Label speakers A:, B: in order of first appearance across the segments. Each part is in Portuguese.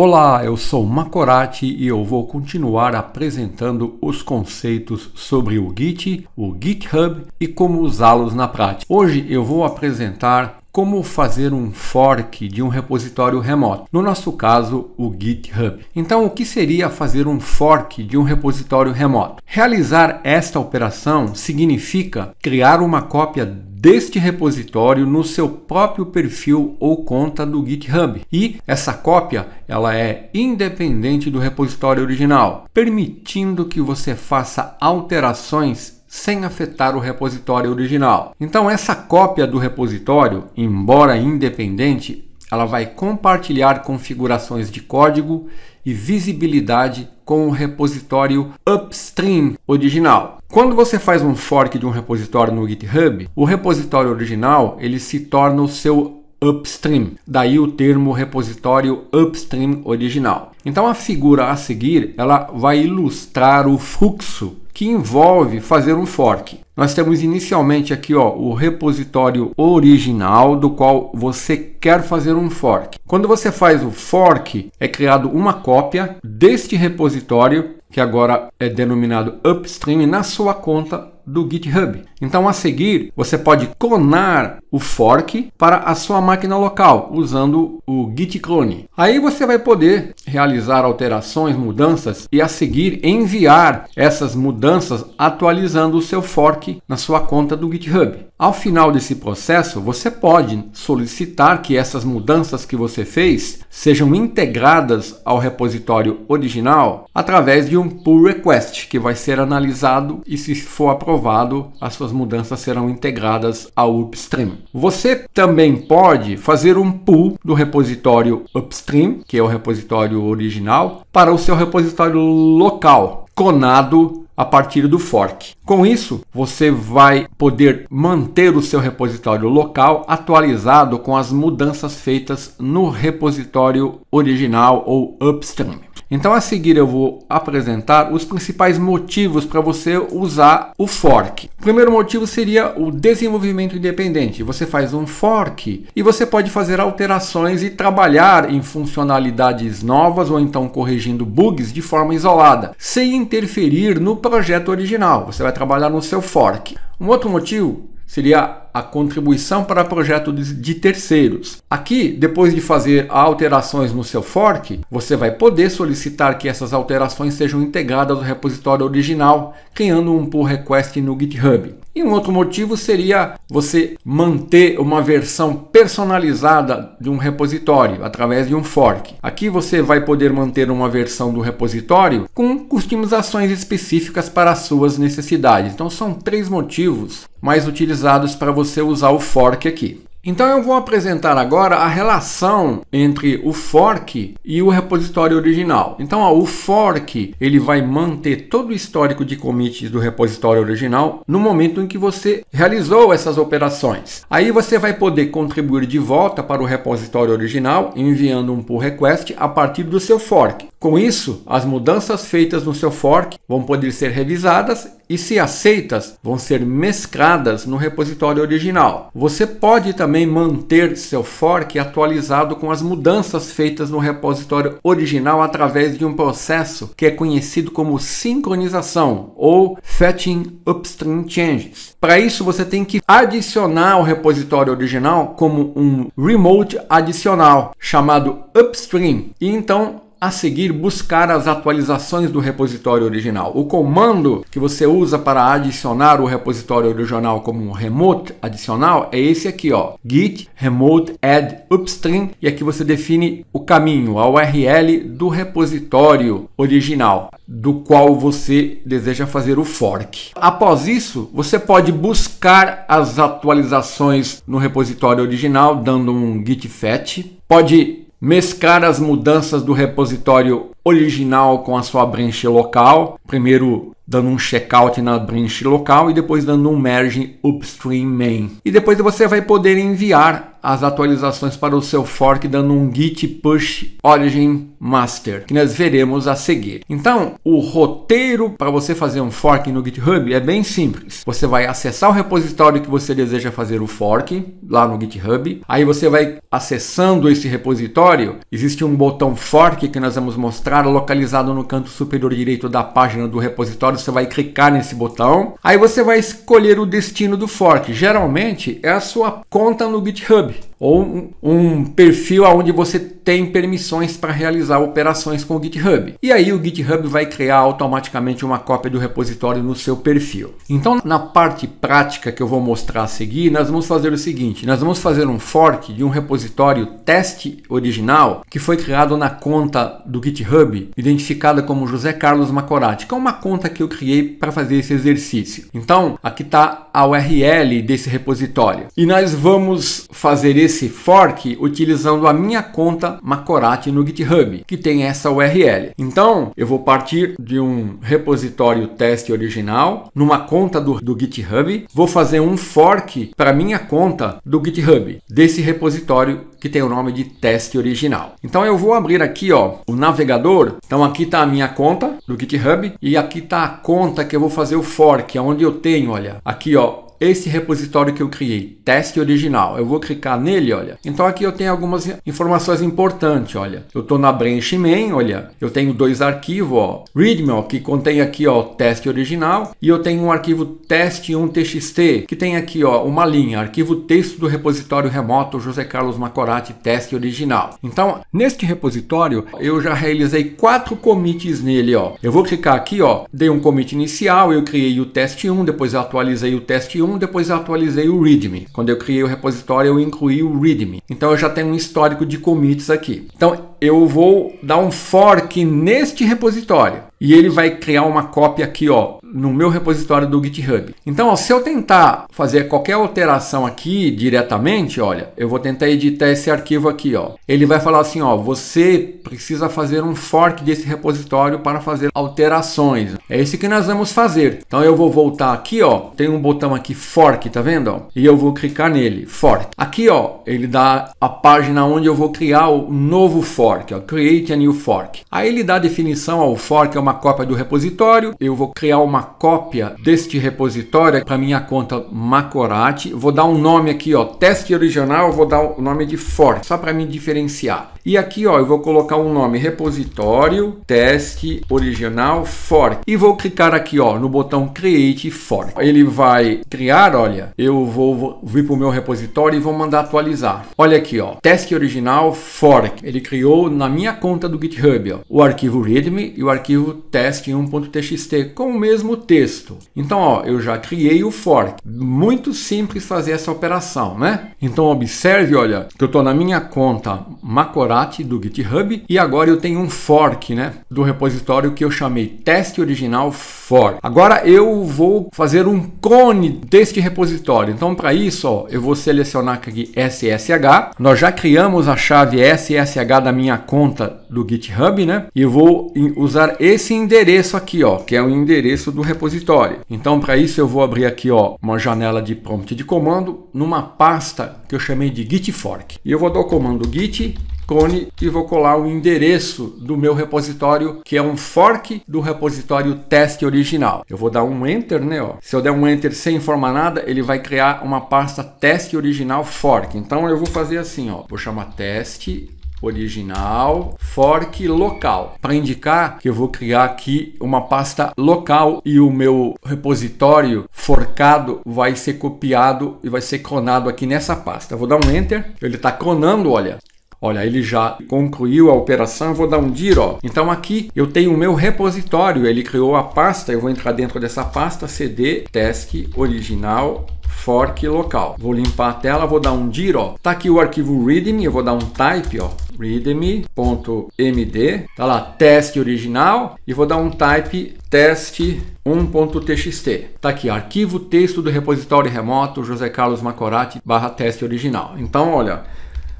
A: Olá, eu sou Makorati e eu vou continuar apresentando os conceitos sobre o Git, o GitHub e como usá-los na prática. Hoje eu vou apresentar como fazer um fork de um repositório remoto, no nosso caso, o GitHub. Então, o que seria fazer um fork de um repositório remoto? Realizar esta operação significa criar uma cópia deste repositório no seu próprio perfil ou conta do GitHub. E essa cópia, ela é independente do repositório original, permitindo que você faça alterações sem afetar o repositório original. Então essa cópia do repositório, embora independente, ela vai compartilhar configurações de código e visibilidade com o repositório upstream original. Quando você faz um fork de um repositório no GitHub, o repositório original ele se torna o seu upstream, daí o termo repositório upstream original. Então a figura a seguir, ela vai ilustrar o fluxo que envolve fazer um fork. Nós temos inicialmente aqui ó, o repositório original do qual você quer fazer um fork. Quando você faz o fork, é criado uma cópia deste repositório, que agora é denominado upstream, na sua conta do GitHub. Então, a seguir, você pode clonar o fork para a sua máquina local usando o git clone. Aí você vai poder realizar alterações, mudanças e a seguir enviar essas mudanças atualizando o seu fork na sua conta do GitHub. Ao final desse processo, você pode solicitar que essas mudanças que você fez sejam integradas ao repositório original através de um pull request que vai ser analisado e se for aprovado aprovado, as suas mudanças serão integradas ao upstream. Você também pode fazer um pull do repositório upstream, que é o repositório original, para o seu repositório local, conado a partir do fork. Com isso, você vai poder manter o seu repositório local atualizado com as mudanças feitas no repositório original ou upstream. Então a seguir eu vou apresentar os principais motivos para você usar o fork. O primeiro motivo seria o desenvolvimento independente. Você faz um fork e você pode fazer alterações e trabalhar em funcionalidades novas ou então corrigindo bugs de forma isolada, sem interferir no projeto original. Você vai trabalhar no seu fork. Um outro motivo seria a contribuição para projeto de terceiros. Aqui, depois de fazer alterações no seu fork, você vai poder solicitar que essas alterações sejam integradas ao repositório original, criando um pull request no GitHub. E um outro motivo seria você manter uma versão personalizada de um repositório através de um fork. Aqui você vai poder manter uma versão do repositório com customizações específicas para suas necessidades. Então são três motivos mais utilizados para você usar o fork aqui. Então eu vou apresentar agora a relação entre o fork e o repositório original. Então ó, o fork ele vai manter todo o histórico de commits do repositório original no momento em que você realizou essas operações. Aí você vai poder contribuir de volta para o repositório original enviando um pull request a partir do seu fork. Com isso, as mudanças feitas no seu fork vão poder ser revisadas e, se aceitas, vão ser mescladas no repositório original. Você pode também manter seu fork atualizado com as mudanças feitas no repositório original através de um processo que é conhecido como sincronização ou fetching upstream changes. Para isso, você tem que adicionar o repositório original como um remote adicional chamado upstream e então a seguir buscar as atualizações do repositório original. O comando que você usa para adicionar o repositório original como um remote adicional é esse aqui, ó, git remote add upstream e aqui você define o caminho, a URL do repositório original do qual você deseja fazer o fork. Após isso, você pode buscar as atualizações no repositório original dando um git fetch, pode Mescar as mudanças do repositório original com a sua branch local. Primeiro dando um checkout na branch local e depois dando um merge upstream main. E depois você vai poder enviar as atualizações para o seu fork dando um git push origin master, que nós veremos a seguir. Então, o roteiro para você fazer um fork no GitHub é bem simples. Você vai acessar o repositório que você deseja fazer o fork lá no GitHub. Aí você vai acessando esse repositório, existe um botão fork que nós vamos mostrar localizado no canto superior direito da página do repositório você vai clicar nesse botão. Aí você vai escolher o destino do fork. Geralmente é a sua conta no GitHub ou um, perfil onde você tem permissões para realizar operações com o GitHub. E aí o GitHub vai criar automaticamente uma cópia do repositório no seu perfil. Então, na parte prática que eu vou mostrar a seguir, nós vamos fazer o seguinte: nós vamos fazer um fork de um repositório teste original que foi criado na conta do GitHub, identificada como José Carlos Macorati, que é uma conta que eu criei para fazer esse exercício. Então, aqui está a URL desse repositório. E nós vamos fazer esse esse fork utilizando a minha conta Macorati no GitHub, que tem essa URL. Então, eu vou partir de um repositório teste original, numa conta do, do GitHub, vou fazer um fork para minha conta do GitHub, desse repositório que tem o nome de teste original. Então eu vou abrir aqui ó, o navegador. Então aqui está a minha conta do GitHub e aqui está a conta que eu vou fazer o fork, é onde eu tenho, olha, aqui ó, esse repositório que eu criei, teste original. Eu vou clicar nele, olha. Então aqui eu tenho algumas informações importantes, olha. Eu estou na branch main, olha. Eu tenho dois arquivos, ó. Readme, ó, que contém aqui, ó, teste original. E eu tenho um arquivo teste1txt, que tem aqui, ó, uma linha. Arquivo texto do repositório remoto José Carlos Macor restaurante teste original. Então, neste repositório, eu já realizei quatro commits nele, ó. Eu vou clicar aqui, ó, dei um commit inicial, eu criei o teste 1, depois atualizei o teste 1, depois atualizei o readme. Quando eu criei o repositório, eu incluí o readme. Então, eu já tenho um histórico de commits aqui. Então, eu vou dar um fork neste repositório e ele vai criar uma cópia aqui, ó, no meu repositório do GitHub. Então, ó, se eu tentar fazer qualquer alteração aqui diretamente, olha, eu vou tentar editar esse arquivo aqui, ó. Ele vai falar assim, ó, você precisa fazer um fork desse repositório para fazer alterações. É isso que nós vamos fazer. Então, eu vou voltar aqui, ó, tem um botão aqui fork, tá vendo? Ó? E eu vou clicar nele, fork. Aqui, ó, ele dá a página onde eu vou criar o novo fork, ó, create a new fork. Aí ele dá a definição, ao o fork é uma cópia do repositório, eu vou criar uma uma cópia deste repositório para minha conta Macorati. Vou dar um nome aqui, ó, teste original, vou dar o nome de Forte, só para me diferenciar. E aqui ó, eu vou colocar um nome repositório teste original fork e vou clicar aqui ó no botão create fork. Ele vai criar, olha, eu vou, vir para o meu repositório e vou mandar atualizar. Olha aqui ó, teste original fork. Ele criou na minha conta do GitHub ó, o arquivo readme e o arquivo teste 1.txt com o mesmo texto. Então ó, eu já criei o fork. Muito simples fazer essa operação, né? Então observe, olha, que eu estou na minha conta Macorá debate do GitHub e agora eu tenho um fork né, do repositório que eu chamei teste original fork. Agora eu vou fazer um clone deste repositório. Então para isso ó, eu vou selecionar aqui SSH. Nós já criamos a chave SSH da minha conta do GitHub né, e eu vou usar esse endereço aqui ó, que é o endereço do repositório. Então para isso eu vou abrir aqui ó, uma janela de prompt de comando numa pasta que eu chamei de git fork. E eu vou dar o comando git cone e vou colar o endereço do meu repositório, que é um fork do repositório teste original. Eu vou dar um enter, né? Ó. Se eu der um enter sem informar nada, ele vai criar uma pasta teste original fork. Então eu vou fazer assim, ó. Vou chamar teste original, fork local. Para indicar que eu vou criar aqui uma pasta local e o meu repositório forcado vai ser copiado e vai ser clonado aqui nessa pasta. Eu vou dar um enter, ele está clonando, olha, Olha, ele já concluiu a operação, vou dar um dir, ó. Então aqui eu tenho o meu repositório, ele criou a pasta, eu vou entrar dentro dessa pasta cd task original fork local. Vou limpar a tela, vou dar um dir, ó. Tá aqui o arquivo readme, eu vou dar um type, ó, readme.md, tá lá task original e vou dar um type test 1.txt. Tá aqui, arquivo texto do repositório remoto José Carlos Macorati barra teste original. Então, olha,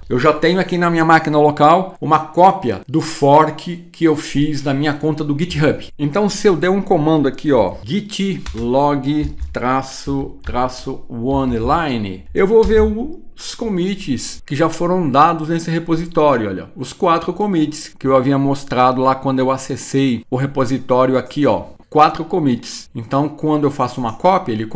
A: eu já tenho aqui na minha máquina local uma cópia do fork que eu fiz na minha conta do GitHub. Então se eu der um comando aqui, ó, git log traço traço one line, eu vou ver os commits que já foram dados nesse repositório, olha, os quatro commits que eu havia mostrado lá quando eu acessei o repositório aqui, ó, quatro commits. Então, quando eu faço uma cópia, ele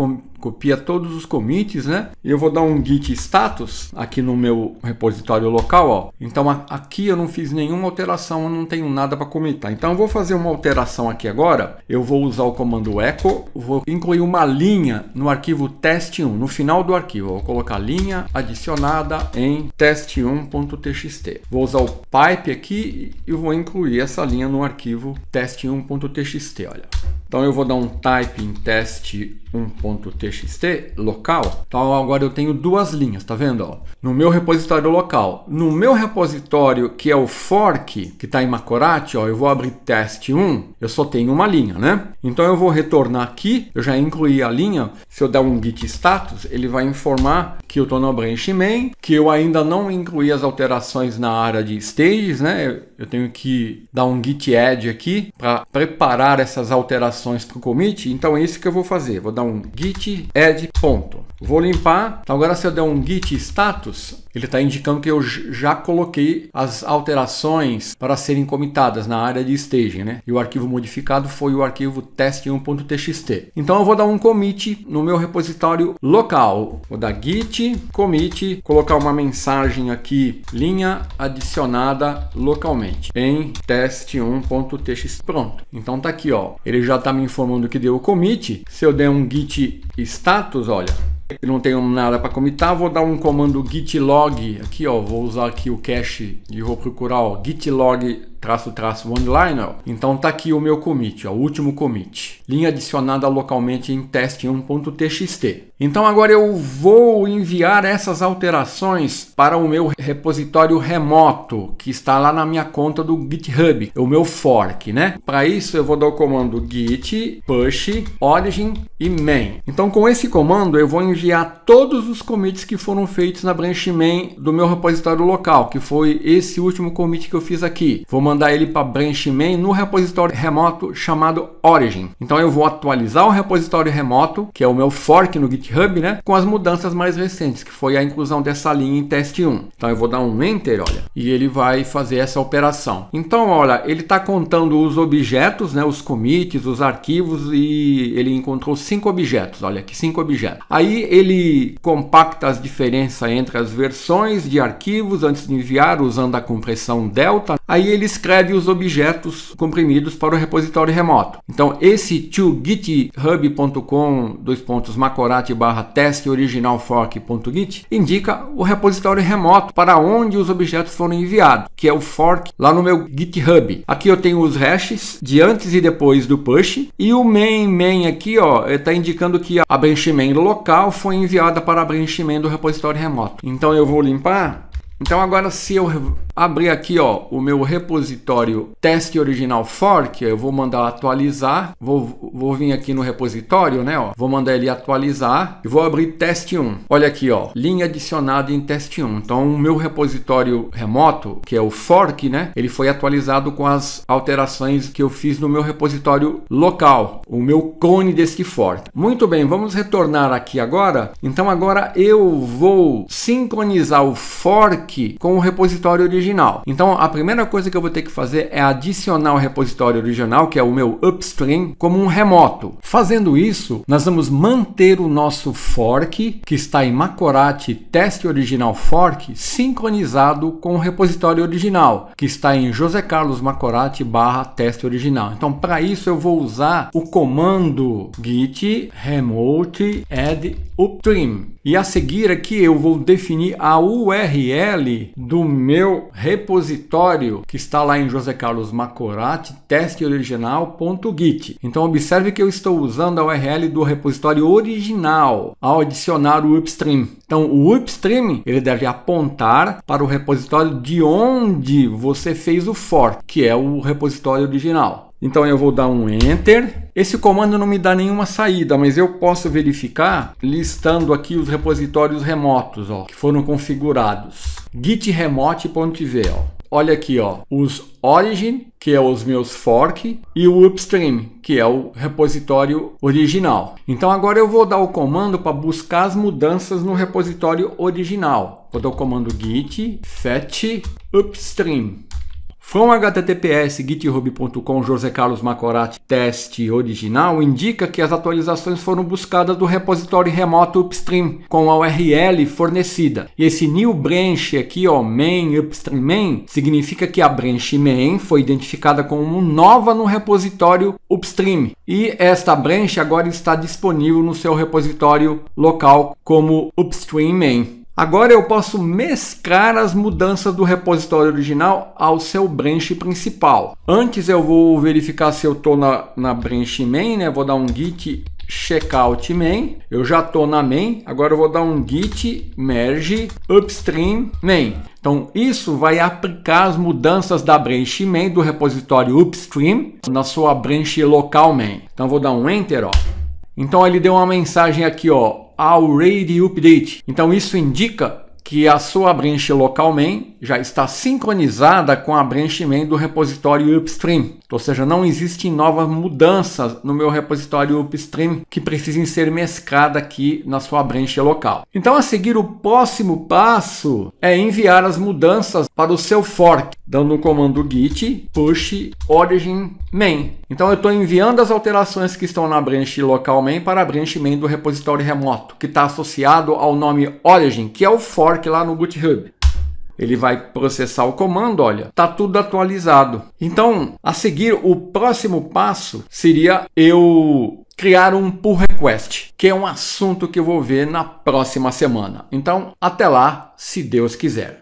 A: copia todos os commits, né? eu vou dar um git status aqui no meu repositório local, ó. Então aqui eu não fiz nenhuma alteração, eu não tenho nada para comentar. Então eu vou fazer uma alteração aqui agora. Eu vou usar o comando echo, vou incluir uma linha no arquivo test1, no final do arquivo. Eu vou colocar linha adicionada em test1.txt. Vou usar o pipe aqui e vou incluir essa linha no arquivo test1.txt, olha. Então eu vou dar um type em teste 1txt local. Então agora eu tenho duas linhas, tá vendo? No meu repositório local. No meu repositório que é o fork, que está em Macorati, ó, eu vou abrir test1, eu só tenho uma linha, né? Então eu vou retornar aqui, eu já incluí a linha. Se eu der um git status, ele vai informar que eu estou no branch main, que eu ainda não incluí as alterações na área de stages, né? eu tenho que dar um git add aqui para preparar essas alterações para o commit. Então é isso que eu vou fazer. Vou dar um git add ponto. Vou limpar. Então agora se eu der um git status, ele está indicando que eu já coloquei as alterações para serem comitadas na área de staging, né? E o arquivo modificado foi o arquivo test1.txt. Então eu vou dar um commit no meu repositório local. Vou dar git commit, colocar uma mensagem aqui, linha adicionada localmente em test1.txt. Pronto. Então tá aqui, ó. Ele já está me informando que deu o commit. Se eu der um git status, olha, não tenho nada para comitar, vou dar um comando git log aqui, ó, vou usar aqui o cache e vou procurar, ó, git log traço traço online, ó. Então tá aqui o meu commit, ó, o último commit. Linha adicionada localmente em teste 1.txt. Então agora eu vou enviar essas alterações para o meu repositório remoto, que está lá na minha conta do GitHub, o meu fork, né? Para isso eu vou dar o comando git push origin e main. Então com esse comando eu vou enviar todos os commits que foram feitos na branch main do meu repositório local, que foi esse último commit que eu fiz aqui. Vou mandar ele para branch main no repositório remoto chamado origin. Então eu vou atualizar o repositório remoto, que é o meu fork no GitHub GitHub, né? Com as mudanças mais recentes, que foi a inclusão dessa linha em teste 1. Então eu vou dar um enter, olha, e ele vai fazer essa operação. Então, olha, ele está contando os objetos, né? Os commits, os arquivos e ele encontrou cinco objetos. Olha aqui, cinco objetos. Aí ele compacta as diferenças entre as versões de arquivos antes de enviar usando a compressão delta. Aí ele escreve os objetos comprimidos para o repositório remoto. Então esse to github.com dois pontos macorati barra taskOriginalFork.git indica o repositório remoto para onde os objetos foram enviados, que é o fork lá no meu GitHub. Aqui eu tenho os hashes de antes e depois do push e o main main aqui ó está é, indicando que a branch main local foi enviada para a branch main do repositório remoto. Então eu vou limpar. Então agora se eu Abrir aqui ó, o meu repositório teste original fork, eu vou mandar atualizar, vou, vou vir aqui no repositório, né, ó, vou mandar ele atualizar e vou abrir teste 1. Olha aqui, ó, linha adicionada em teste 1. Então, o meu repositório remoto, que é o fork, né, ele foi atualizado com as alterações que eu fiz no meu repositório local, o meu cone desse fork. Muito bem, vamos retornar aqui agora. Então, agora eu vou sincronizar o fork com o repositório original original. Então a primeira coisa que eu vou ter que fazer é adicionar o repositório original, que é o meu upstream, como um remoto. Fazendo isso, nós vamos manter o nosso fork, que está em Macorati teste original fork, sincronizado com o repositório original, que está em José Carlos Macorati barra teste original. Então para isso eu vou usar o comando git remote add upstream. E a seguir aqui eu vou definir a URL do meu repositório que está lá em José Carlos Macorati, originalgit Então observe que eu estou usando a URL do repositório original ao adicionar o upstream. Então o upstream ele deve apontar para o repositório de onde você fez o fork, que é o repositório original. Então eu vou dar um Enter. Esse comando não me dá nenhuma saída, mas eu posso verificar listando aqui os repositórios remotos ó, que foram configurados git remote.v, olha aqui, ó, os origin, que é os meus fork, e o upstream, que é o repositório original. Então agora eu vou dar o comando para buscar as mudanças no repositório original. Vou dar o comando git fetch upstream. From https github.com José Carlos Macorati teste original indica que as atualizações foram buscadas do repositório remoto upstream com a URL fornecida. E esse new branch aqui, ó, main upstream main, significa que a branch main foi identificada como nova no repositório upstream. E esta branch agora está disponível no seu repositório local como upstream main. Agora eu posso mesclar as mudanças do repositório original ao seu branch principal. Antes eu vou verificar se eu estou na, na branch main, né? Vou dar um git checkout main. Eu já estou na main, agora eu vou dar um git merge upstream main. Então isso vai aplicar as mudanças da branch main do repositório upstream na sua branch local main. Então vou dar um enter, ó. Então ele deu uma mensagem aqui, ó, Already Update. Então isso indica que a sua branch local main já está sincronizada com a branch main do repositório upstream. Ou seja, não existem novas mudanças no meu repositório upstream que precisem ser mescladas aqui na sua branch local. Então, a seguir, o próximo passo é enviar as mudanças para o seu fork dando o comando git push origin main. Então eu estou enviando as alterações que estão na branch local main para a branch main do repositório remoto, que está associado ao nome origin, que é o fork lá no GitHub. Ele vai processar o comando, olha, tá tudo atualizado. Então, a seguir, o próximo passo seria eu criar um pull request, que é um assunto que eu vou ver na próxima semana. Então, até lá, se Deus quiser.